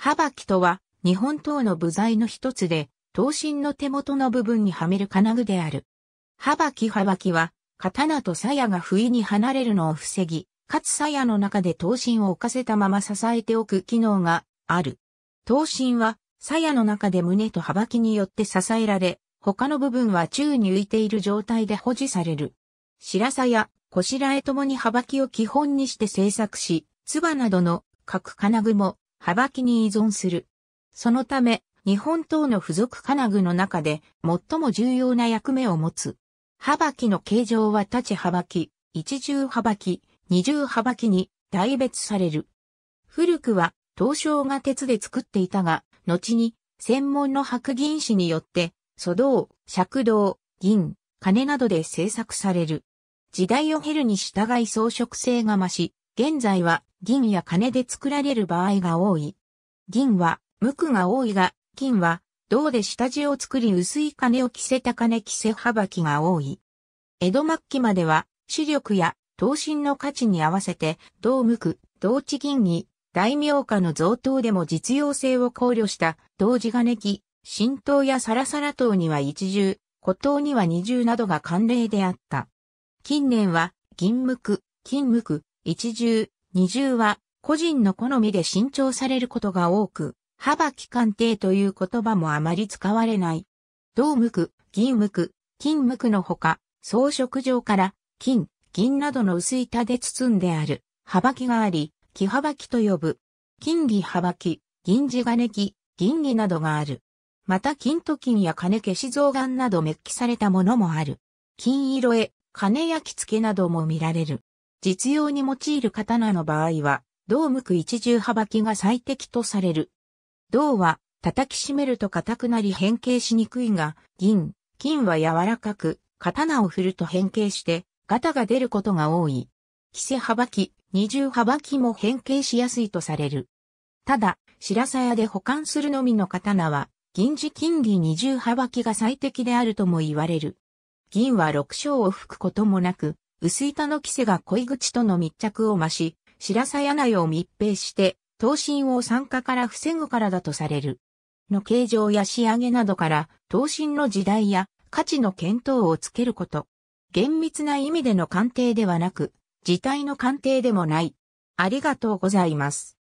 はばきとは、日本刀の部材の一つで、刀身の手元の部分にはめる金具である。はばきはばきは、刀と鞘が不意に離れるのを防ぎ、かつ鞘の中で刀身を置かせたまま支えておく機能がある。刀身は、鞘の中で胸とはばきによって支えられ、他の部分は宙に浮いている状態で保持される。白鞘、小白絵ともにはばきを基本にして製作し、ばなどの各金具も幅木に依存する。そのため、日本刀の付属金具の中で最も重要な役目を持つ。幅木の形状は立ち幅木、一重幅木、二重幅木に大別される。古くは、刀匠が鉄で作っていたが、後に、専門の白銀紙によって、素銅、尺銅、銀、金などで製作される。時代を経るに従い装飾性が増し、現在は銀や金で作られる場合が多い。銀は無垢が多いが、金は銅で下地を作り薄い金を着せた金着せはばきが多い。江戸末期までは視力や刀身の価値に合わせて銅無垢、銅地銀に大名家の贈答でも実用性を考慮した銅地金木、新刀やサラサラ刀には一重、古刀には二重などが慣例であった。近年は銀無垢、金無垢、一重、二重は個人の好みで新調されることが多く、幅期間定という言葉もあまり使われない。銅無垢、銀無垢、金無垢のほか、装飾上から金、銀などの薄板で包んである幅きがあり、木幅きと呼ぶ。金木幅き、銀地金木、銀木などがある。また金と金や金消し象眼などメッキされたものもある。金色絵、金焼き付けなども見られる。実用に用いる刀の場合は、銅無く一重幅きが最適とされる。銅は叩き締めると硬くなり変形しにくいが、銀、金は柔らかく、刀を振ると変形して、ガタが出ることが多い。規制幅き、二重幅きも変形しやすいとされる。ただ、白さ屋で保管するのみの刀は、銀次金儀二重幅きが最適であるとも言われる。銀は六章を吹くこともなく、薄板のキセが恋口との密着を増し、白さや内を密閉して、刀身を酸化から防ぐからだとされる。の形状や仕上げなどから、刀身の時代や価値の検討をつけること。厳密な意味での鑑定ではなく、自体の鑑定でもない。ありがとうございます。